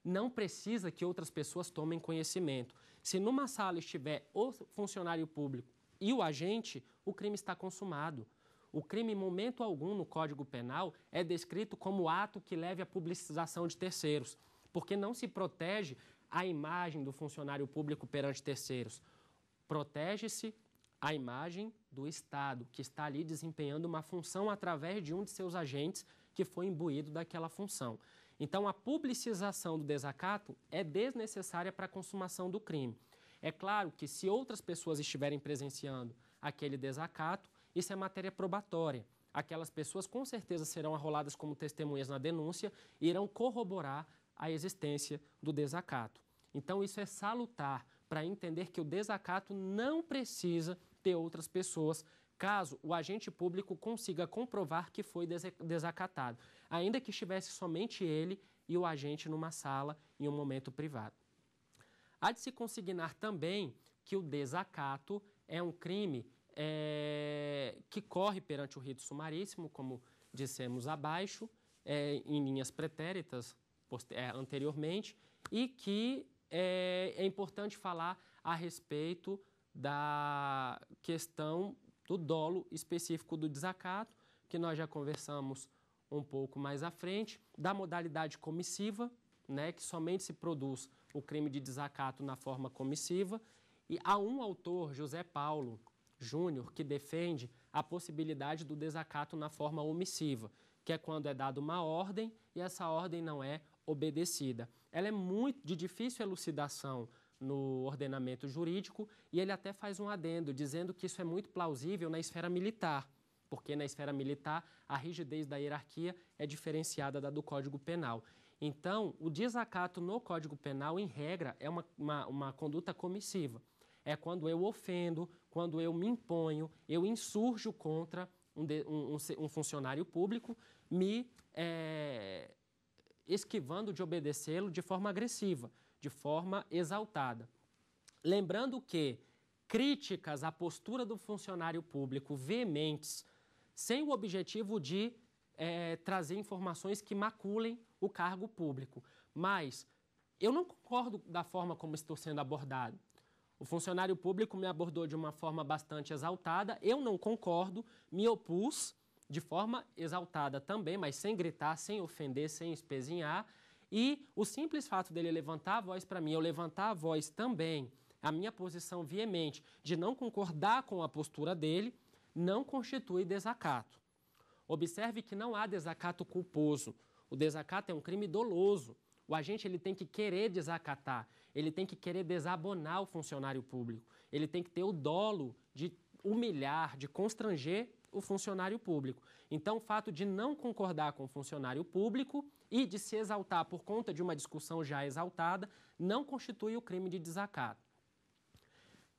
não precisa que outras pessoas tomem conhecimento. Se numa sala estiver o funcionário público e o agente, o crime está consumado. O crime, em momento algum, no Código Penal, é descrito como ato que leve à publicização de terceiros, porque não se protege a imagem do funcionário público perante terceiros. Protege-se a imagem do Estado, que está ali desempenhando uma função através de um de seus agentes que foi imbuído daquela função. Então, a publicização do desacato é desnecessária para a consumação do crime. É claro que, se outras pessoas estiverem presenciando aquele desacato, isso é matéria probatória. Aquelas pessoas com certeza serão arroladas como testemunhas na denúncia e irão corroborar a existência do desacato. Então, isso é salutar para entender que o desacato não precisa ter outras pessoas caso o agente público consiga comprovar que foi desacatado, ainda que estivesse somente ele e o agente numa sala em um momento privado. Há de se consignar também que o desacato é um crime é, que corre perante o rito sumaríssimo, como dissemos abaixo, é, em linhas pretéritas é, anteriormente, e que é importante falar a respeito da questão do dolo específico do desacato, que nós já conversamos um pouco mais à frente, da modalidade comissiva, né, que somente se produz o crime de desacato na forma comissiva, e há um autor, José Paulo Júnior, que defende a possibilidade do desacato na forma omissiva, que é quando é dada uma ordem e essa ordem não é obedecida. Ela é muito de difícil elucidação, no ordenamento jurídico e ele até faz um adendo dizendo que isso é muito plausível na esfera militar, porque na esfera militar a rigidez da hierarquia é diferenciada da do Código Penal. Então, o desacato no Código Penal, em regra, é uma, uma, uma conduta comissiva. É quando eu ofendo, quando eu me imponho, eu insurjo contra um, de, um, um, um funcionário público, me é, esquivando de obedecê-lo de forma agressiva de forma exaltada. Lembrando que críticas à postura do funcionário público veementes, sem o objetivo de é, trazer informações que maculem o cargo público. Mas eu não concordo da forma como estou sendo abordado. O funcionário público me abordou de uma forma bastante exaltada, eu não concordo, me opus de forma exaltada também, mas sem gritar, sem ofender, sem espezinhar, e o simples fato dele levantar a voz para mim, eu levantar a voz também, a minha posição veemente de não concordar com a postura dele, não constitui desacato. Observe que não há desacato culposo. O desacato é um crime doloso. O agente ele tem que querer desacatar, ele tem que querer desabonar o funcionário público, ele tem que ter o dolo de humilhar, de constranger o funcionário público. Então, o fato de não concordar com o funcionário público e de se exaltar por conta de uma discussão já exaltada não constitui o crime de desacato.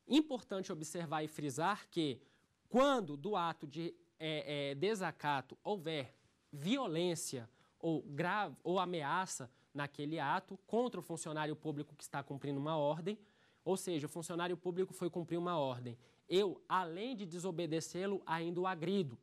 Importante observar e frisar que, quando do ato de é, é, desacato houver violência ou, grave, ou ameaça naquele ato contra o funcionário público que está cumprindo uma ordem, ou seja, o funcionário público foi cumprir uma ordem eu, além de desobedecê-lo, ainda o agrido.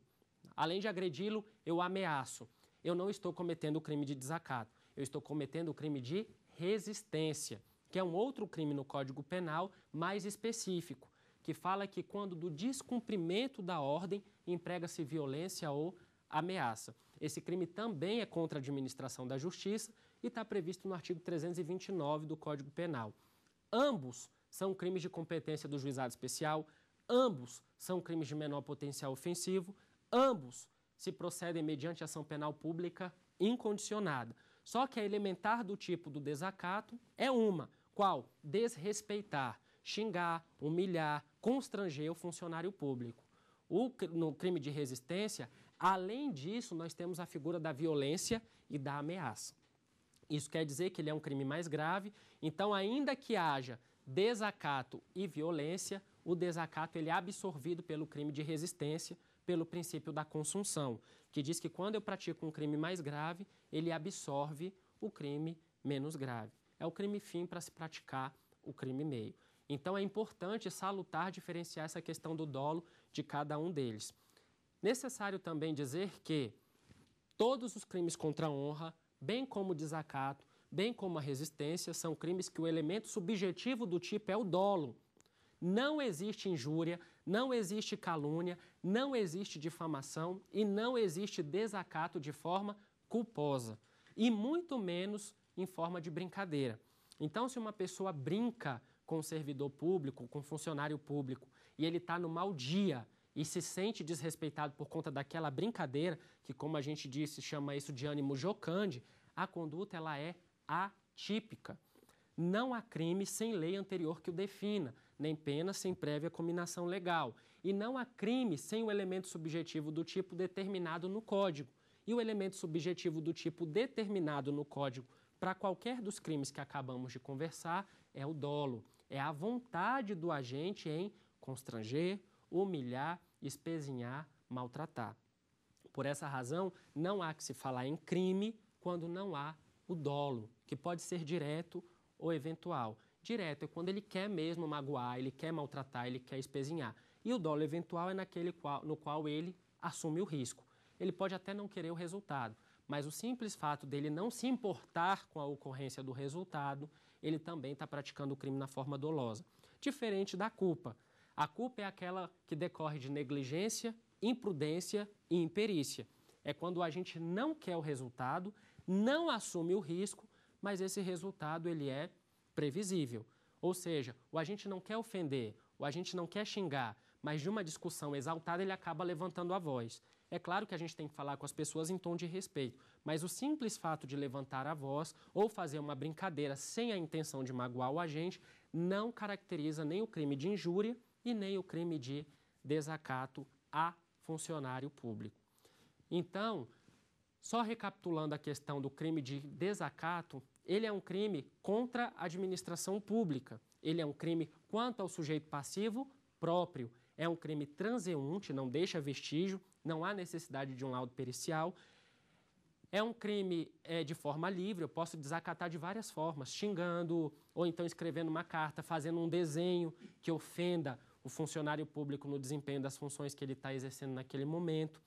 Além de agredi-lo, eu ameaço. Eu não estou cometendo o crime de desacato, eu estou cometendo o crime de resistência, que é um outro crime no Código Penal mais específico, que fala que quando do descumprimento da ordem emprega-se violência ou ameaça. Esse crime também é contra a administração da justiça e está previsto no artigo 329 do Código Penal. Ambos são crimes de competência do juizado especial, ambos são crimes de menor potencial ofensivo, ambos se procedem mediante ação penal pública incondicionada. Só que a elementar do tipo do desacato é uma, qual desrespeitar, xingar, humilhar, constranger o funcionário público. O, no crime de resistência, além disso, nós temos a figura da violência e da ameaça. Isso quer dizer que ele é um crime mais grave, então, ainda que haja desacato e violência, o desacato ele é absorvido pelo crime de resistência, pelo princípio da consunção, que diz que quando eu pratico um crime mais grave, ele absorve o crime menos grave. É o crime fim para se praticar o crime meio. Então é importante salutar diferenciar essa questão do dolo de cada um deles. Necessário também dizer que todos os crimes contra a honra, bem como o desacato, bem como a resistência, são crimes que o elemento subjetivo do tipo é o dolo. Não existe injúria, não existe calúnia, não existe difamação e não existe desacato de forma culposa, e muito menos em forma de brincadeira. Então, se uma pessoa brinca com um servidor público, com um funcionário público, e ele está no mau dia e se sente desrespeitado por conta daquela brincadeira, que como a gente disse, chama isso de ânimo jocante, a conduta ela é atípica. Não há crime sem lei anterior que o defina nem pena sem prévia combinação legal. E não há crime sem o elemento subjetivo do tipo determinado no Código. E o elemento subjetivo do tipo determinado no Código para qualquer dos crimes que acabamos de conversar é o dolo. É a vontade do agente em constranger, humilhar, espezinhar, maltratar. Por essa razão, não há que se falar em crime quando não há o dolo, que pode ser direto ou eventual direto, é quando ele quer mesmo magoar, ele quer maltratar, ele quer espezinhar. E o dolo eventual é naquele qual, no qual ele assume o risco. Ele pode até não querer o resultado, mas o simples fato dele não se importar com a ocorrência do resultado, ele também está praticando o crime na forma dolosa. Diferente da culpa. A culpa é aquela que decorre de negligência, imprudência e imperícia. É quando a gente não quer o resultado, não assume o risco, mas esse resultado ele é previsível. Ou seja, o agente não quer ofender, o agente não quer xingar, mas de uma discussão exaltada ele acaba levantando a voz. É claro que a gente tem que falar com as pessoas em tom de respeito, mas o simples fato de levantar a voz ou fazer uma brincadeira sem a intenção de magoar o agente não caracteriza nem o crime de injúria e nem o crime de desacato a funcionário público. Então, só recapitulando a questão do crime de desacato, ele é um crime contra a administração pública. Ele é um crime quanto ao sujeito passivo próprio. É um crime transeunte, não deixa vestígio, não há necessidade de um laudo pericial. É um crime é, de forma livre, eu posso desacatar de várias formas, xingando, ou então escrevendo uma carta, fazendo um desenho que ofenda o funcionário público no desempenho das funções que ele está exercendo naquele momento.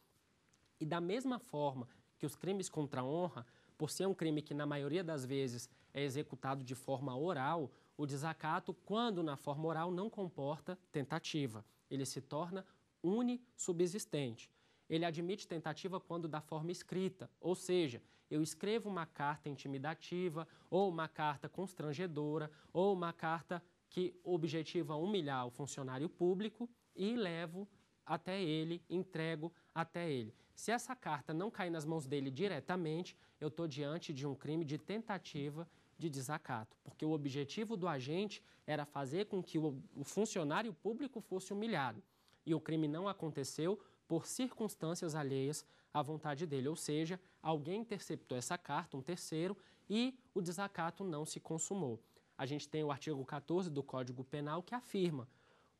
E da mesma forma que os crimes contra a honra, por ser um crime que, na maioria das vezes, é executado de forma oral, o desacato, quando na forma oral, não comporta tentativa. Ele se torna unissubsistente. Ele admite tentativa quando da forma escrita, ou seja, eu escrevo uma carta intimidativa, ou uma carta constrangedora, ou uma carta que objetiva humilhar o funcionário público e levo até ele, entrego até ele. Se essa carta não cair nas mãos dele diretamente, eu estou diante de um crime de tentativa de desacato, porque o objetivo do agente era fazer com que o, funcionário público fosse humilhado. E o crime não aconteceu por circunstâncias alheias à vontade dele, ou seja, alguém interceptou essa carta, um terceiro, e o desacato não se consumou. A gente tem o artigo 14 do Código Penal que afirma: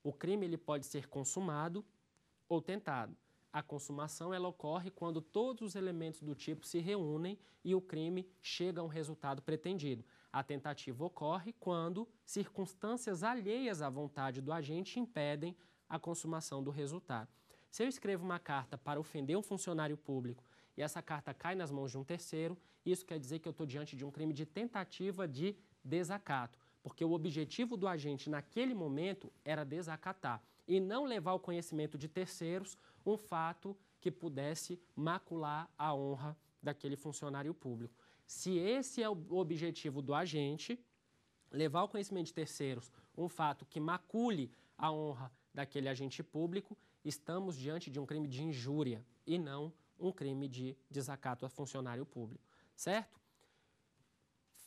o crime ele pode ser consumado ou tentado. A consumação ela ocorre quando todos os elementos do tipo se reúnem e o crime chega a um resultado pretendido. A tentativa ocorre quando circunstâncias alheias à vontade do agente impedem a consumação do resultado. Se eu escrevo uma carta para ofender um funcionário público e essa carta cai nas mãos de um terceiro, isso quer dizer que eu estou diante de um crime de tentativa de desacato, porque o objetivo do agente naquele momento era desacatar e não levar ao conhecimento de terceiros um fato que pudesse macular a honra daquele funcionário público. Se esse é o objetivo do agente, levar ao conhecimento de terceiros um fato que macule a honra daquele agente público, estamos diante de um crime de injúria e não um crime de desacato a funcionário público, certo?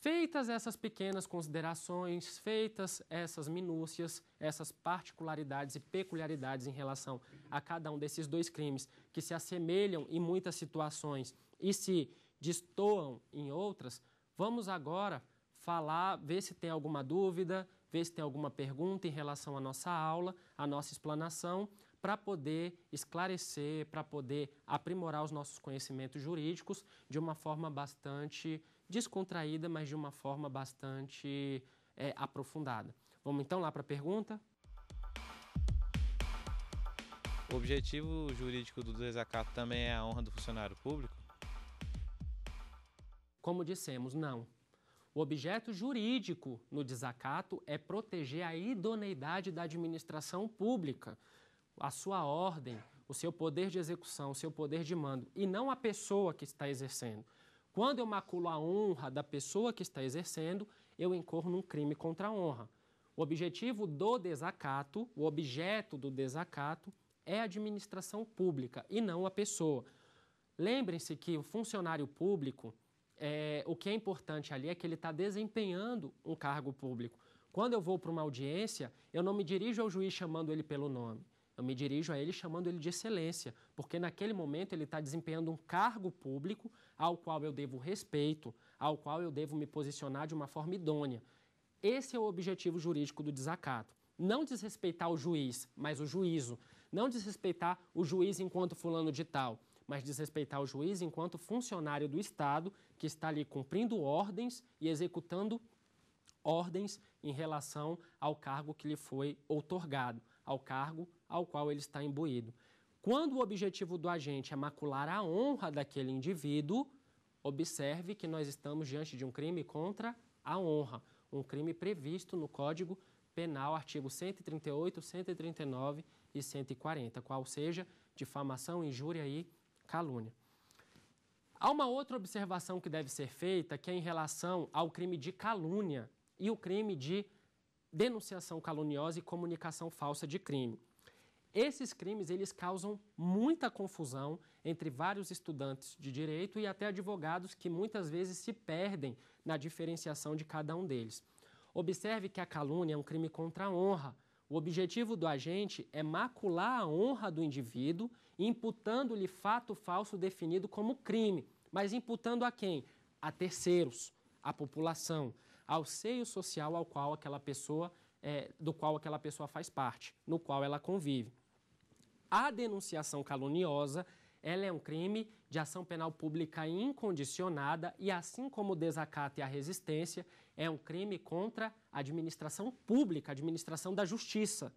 Feitas essas pequenas considerações, feitas essas minúcias, essas particularidades e peculiaridades em relação a cada um desses dois crimes, que se assemelham em muitas situações e se destoam em outras, vamos agora falar, ver se tem alguma dúvida, ver se tem alguma pergunta em relação à nossa aula, à nossa explanação, para poder esclarecer, para poder aprimorar os nossos conhecimentos jurídicos de uma forma bastante descontraída, mas de uma forma bastante é, aprofundada. Vamos então lá para a pergunta? O objetivo jurídico do desacato também é a honra do funcionário público? Como dissemos, não. O objeto jurídico no desacato é proteger a idoneidade da administração pública a sua ordem, o seu poder de execução, o seu poder de mando, e não a pessoa que está exercendo. Quando eu maculo a honra da pessoa que está exercendo, eu incorro num crime contra a honra. O objetivo do desacato, o objeto do desacato, é a administração pública e não a pessoa. Lembrem-se que o funcionário público, é, o que é importante ali é que ele está desempenhando um cargo público. Quando eu vou para uma audiência, eu não me dirijo ao juiz chamando ele pelo nome. Eu me dirijo a ele chamando ele de excelência, porque naquele momento ele está desempenhando um cargo público ao qual eu devo respeito, ao qual eu devo me posicionar de uma forma idônea. Esse é o objetivo jurídico do desacato. Não desrespeitar o juiz, mas o juízo. Não desrespeitar o juiz enquanto fulano de tal, mas desrespeitar o juiz enquanto funcionário do Estado que está ali cumprindo ordens e executando ordens em relação ao cargo que lhe foi outorgado ao cargo ao qual ele está imbuído. Quando o objetivo do agente é macular a honra daquele indivíduo, observe que nós estamos diante de um crime contra a honra, um crime previsto no Código Penal, artigo 138, 139 e 140, qual seja difamação, injúria e calúnia. Há uma outra observação que deve ser feita, que é em relação ao crime de calúnia e o crime de denunciação caluniosa e comunicação falsa de crime. Esses crimes eles causam muita confusão entre vários estudantes de direito e até advogados que muitas vezes se perdem na diferenciação de cada um deles. Observe que a calúnia é um crime contra a honra. O objetivo do agente é macular a honra do indivíduo, imputando-lhe fato falso definido como crime, mas imputando a quem? A terceiros, a população, ao seio social ao qual aquela pessoa, é, do qual aquela pessoa faz parte, no qual ela convive. A denunciação caluniosa ela é um crime de ação penal pública incondicionada e, assim como o desacato e a resistência, é um crime contra a administração pública, a administração da justiça.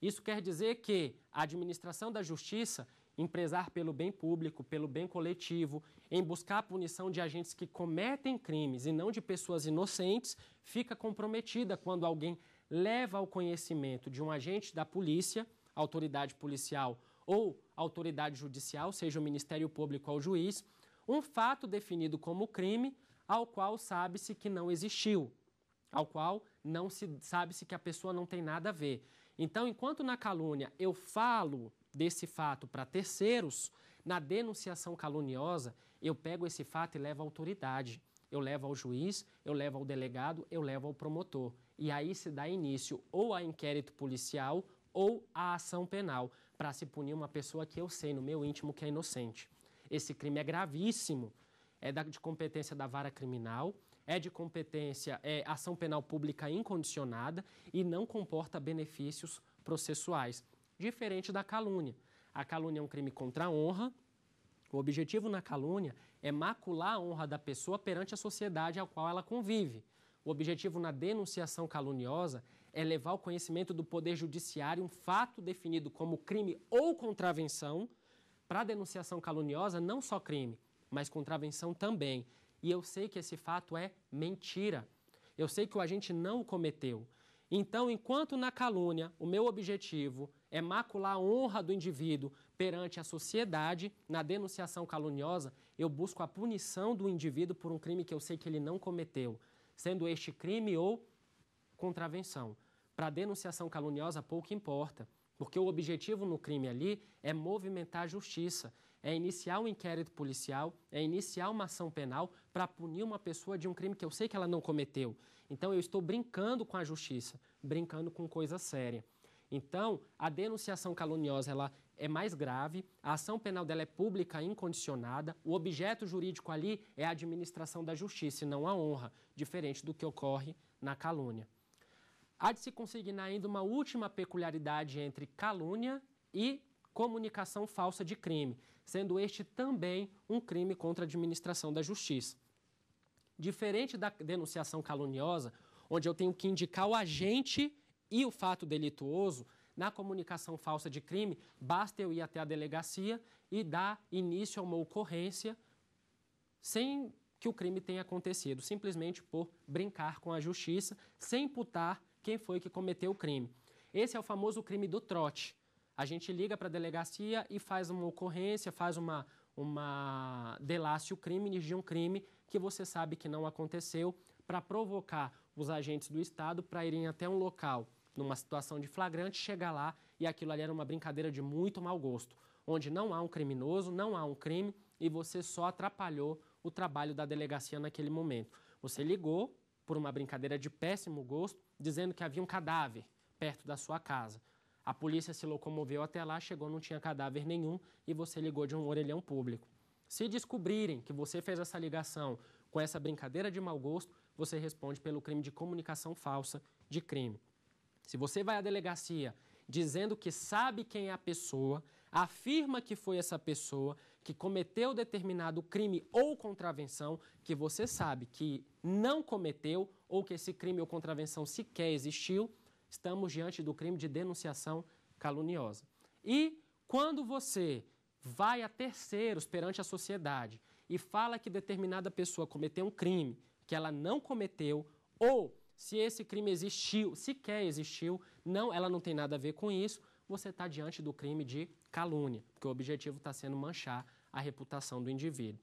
Isso quer dizer que a administração da justiça empresar pelo bem público, pelo bem coletivo, em buscar a punição de agentes que cometem crimes e não de pessoas inocentes, fica comprometida quando alguém leva ao conhecimento de um agente da polícia, autoridade policial ou autoridade judicial, seja o Ministério Público ou o juiz, um fato definido como crime ao qual sabe-se que não existiu, ao qual não se sabe-se que a pessoa não tem nada a ver. Então, enquanto na calúnia eu falo desse fato para terceiros, na denunciação caluniosa, eu pego esse fato e levo à autoridade. Eu levo ao juiz, eu levo ao delegado, eu levo ao promotor. E aí se dá início ou a inquérito policial ou a ação penal para se punir uma pessoa que eu sei no meu íntimo que é inocente. Esse crime é gravíssimo, é da, de competência da vara criminal, é de competência, é ação penal pública incondicionada e não comporta benefícios processuais diferente da calúnia. A calúnia é um crime contra a honra. O objetivo na calúnia é macular a honra da pessoa perante a sociedade ao qual ela convive. O objetivo na denunciação caluniosa é levar ao conhecimento do Poder Judiciário um fato definido como crime ou contravenção. Para a denunciação caluniosa, não só crime, mas contravenção também. E eu sei que esse fato é mentira. Eu sei que o agente não o cometeu. Então, enquanto na calúnia o meu objetivo é macular a honra do indivíduo perante a sociedade, na denunciação caluniosa, eu busco a punição do indivíduo por um crime que eu sei que ele não cometeu, sendo este crime ou contravenção. Para a denunciação caluniosa, pouco importa, porque o objetivo no crime ali é movimentar a justiça, é iniciar um inquérito policial, é iniciar uma ação penal para punir uma pessoa de um crime que eu sei que ela não cometeu. Então eu estou brincando com a justiça, brincando com coisa séria. Então, a denunciação caluniosa ela é mais grave, a ação penal dela é pública incondicionada, o objeto jurídico ali é a administração da justiça e não a honra, diferente do que ocorre na calúnia. Há de se consignar ainda uma última peculiaridade entre calúnia e comunicação falsa de crime, sendo este também um crime contra a administração da justiça. Diferente da denunciação caluniosa, onde eu tenho que indicar o agente e o fato delituoso, na comunicação falsa de crime, basta eu ir até a delegacia e dar início a uma ocorrência sem que o crime tenha acontecido, simplesmente por brincar com a justiça, sem imputar quem foi que cometeu o crime. Esse é o famoso crime do trote. A gente liga para a delegacia e faz uma ocorrência, faz uma, uma delácio crime de um crime que você sabe que não aconteceu, para provocar os agentes do Estado para irem até um local numa situação de flagrante, chegar lá e aquilo ali era uma brincadeira de muito mau gosto, onde não há um criminoso, não há um crime e você só atrapalhou o trabalho da delegacia naquele momento. Você ligou por uma brincadeira de péssimo gosto, dizendo que havia um cadáver perto da sua casa. A polícia se locomoveu até lá, chegou, não tinha cadáver nenhum e você ligou de um orelhão público. Se descobrirem que você fez essa ligação com essa brincadeira de mau gosto, você responde pelo crime de comunicação falsa de crime. Se você vai à delegacia dizendo que sabe quem é a pessoa, afirma que foi essa pessoa que cometeu determinado crime ou contravenção que você sabe que não cometeu ou que esse crime ou contravenção sequer existiu, estamos diante do crime de denunciação caluniosa. E quando você vai a terceiros perante a sociedade e fala que determinada pessoa cometeu um crime que ela não cometeu ou se esse crime existiu, sequer existiu, não, ela não tem nada a ver com isso, você está diante do crime de calúnia, porque o objetivo está sendo manchar a reputação do indivíduo.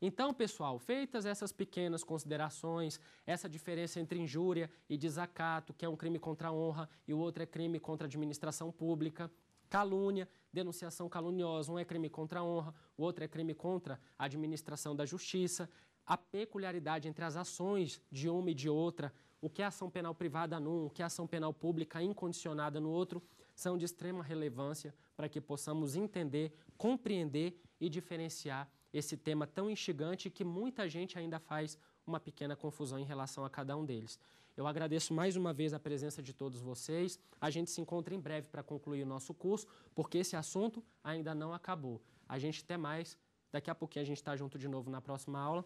Então, pessoal, feitas essas pequenas considerações, essa diferença entre injúria e desacato, que é um crime contra a honra e o outro é crime contra a administração pública, calúnia, denunciação caluniosa, um é crime contra a honra, o outro é crime contra a administração da justiça, a peculiaridade entre as ações de uma e de outra o que é ação penal privada num, o que é ação penal pública incondicionada no outro, são de extrema relevância para que possamos entender, compreender e diferenciar esse tema tão instigante que muita gente ainda faz uma pequena confusão em relação a cada um deles. Eu agradeço mais uma vez a presença de todos vocês. A gente se encontra em breve para concluir o nosso curso, porque esse assunto ainda não acabou. A gente até mais. Daqui a pouquinho a gente está junto de novo na próxima aula.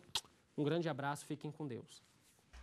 Um grande abraço, fiquem com Deus.